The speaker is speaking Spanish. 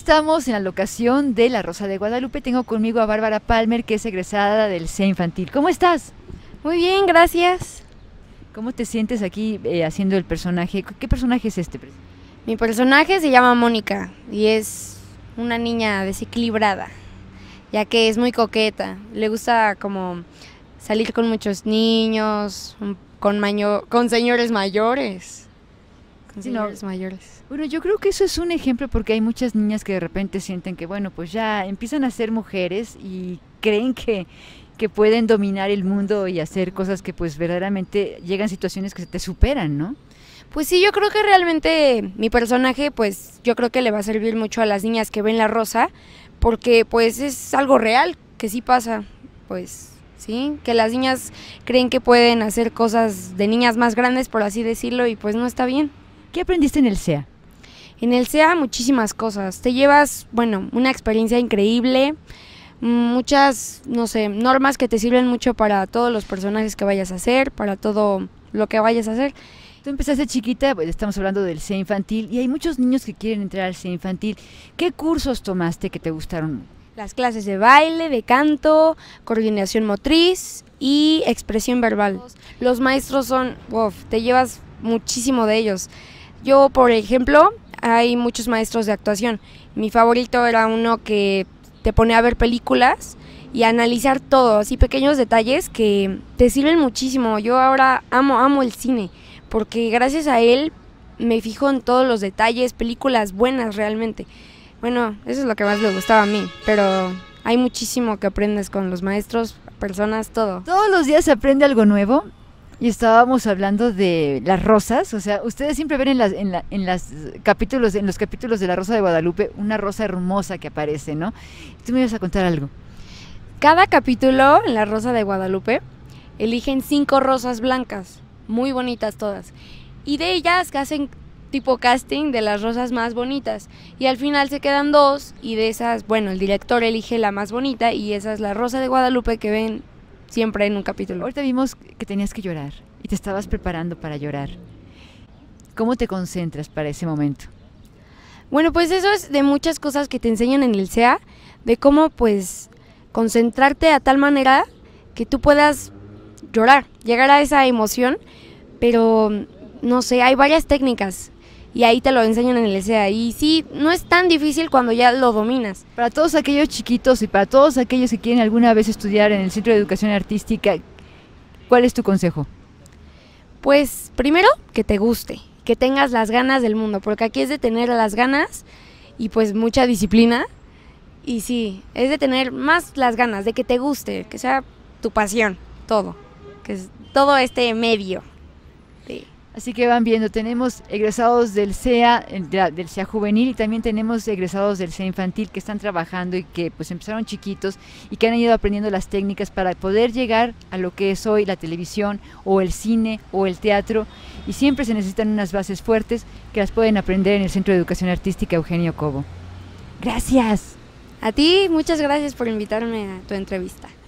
estamos en la locación de La Rosa de Guadalupe. Tengo conmigo a Bárbara Palmer, que es egresada del CE Infantil. ¿Cómo estás? Muy bien, gracias. ¿Cómo te sientes aquí eh, haciendo el personaje? ¿Qué personaje es este? Mi personaje se llama Mónica y es una niña desequilibrada, ya que es muy coqueta. Le gusta como salir con muchos niños, con, con señores mayores mayores. Bueno, yo creo que eso es un ejemplo porque hay muchas niñas que de repente sienten que, bueno, pues ya empiezan a ser mujeres y creen que, que pueden dominar el mundo y hacer cosas que pues verdaderamente llegan situaciones que se te superan, ¿no? Pues sí, yo creo que realmente mi personaje, pues yo creo que le va a servir mucho a las niñas que ven la rosa, porque pues es algo real que sí pasa, pues sí, que las niñas creen que pueden hacer cosas de niñas más grandes, por así decirlo, y pues no está bien. ¿Qué aprendiste en el SEA? En el SEA muchísimas cosas. Te llevas, bueno, una experiencia increíble, muchas, no sé, normas que te sirven mucho para todos los personajes que vayas a hacer, para todo lo que vayas a hacer. Tú empezaste chiquita, pues, estamos hablando del SEA infantil, y hay muchos niños que quieren entrar al SEA infantil. ¿Qué cursos tomaste que te gustaron? Las clases de baile, de canto, coordinación motriz y expresión verbal. Los maestros son, te llevas muchísimo de ellos. Yo, por ejemplo, hay muchos maestros de actuación. Mi favorito era uno que te pone a ver películas y analizar todo, así pequeños detalles que te sirven muchísimo. Yo ahora amo, amo el cine, porque gracias a él me fijo en todos los detalles, películas buenas realmente. Bueno, eso es lo que más me gustaba a mí, pero hay muchísimo que aprendes con los maestros, personas, todo. Todos los días se aprende algo nuevo y estábamos hablando de las rosas, o sea, ustedes siempre ven en, las, capítulos, en los capítulos de la Rosa de Guadalupe una rosa hermosa que aparece, ¿no? Tú me ibas a contar algo. Cada capítulo en la Rosa de Guadalupe eligen cinco rosas blancas, muy bonitas todas, y de ellas hacen tipo casting de las rosas más bonitas. Y al final se quedan dos y de esas, bueno, el director elige la más bonita y esa es la rosa de Guadalupe que ven siempre en un capítulo. Ahorita vimos que tenías que llorar y te estabas preparando para llorar. ¿Cómo te concentras para ese momento? Bueno, pues eso es de muchas cosas que te enseñan en el SEA, de cómo pues concentrarte a tal manera que tú puedas llorar, llegar a esa emoción, pero no sé, hay varias técnicas y ahí te lo enseñan en el SEA. Y sí, no es tan difícil cuando ya lo dominas. Para todos aquellos chiquitos y para todos aquellos que quieren alguna vez estudiar en el Centro de Educación Artística, ¿cuál es tu consejo? Pues primero, que te guste, que tengas las ganas del mundo, porque aquí es de tener las ganas y pues mucha disciplina. Y sí, es de tener más las ganas, de que te guste, que sea tu pasión, todo, que es todo este medio Así que van viendo, tenemos egresados del CEA, del CEA juvenil y también tenemos egresados del CEA infantil que están trabajando y que pues empezaron chiquitos y que han ido aprendiendo las técnicas para poder llegar a lo que es hoy la televisión o el cine o el teatro y siempre se necesitan unas bases fuertes que las pueden aprender en el Centro de Educación Artística Eugenio Cobo. Gracias. A ti, muchas gracias por invitarme a tu entrevista.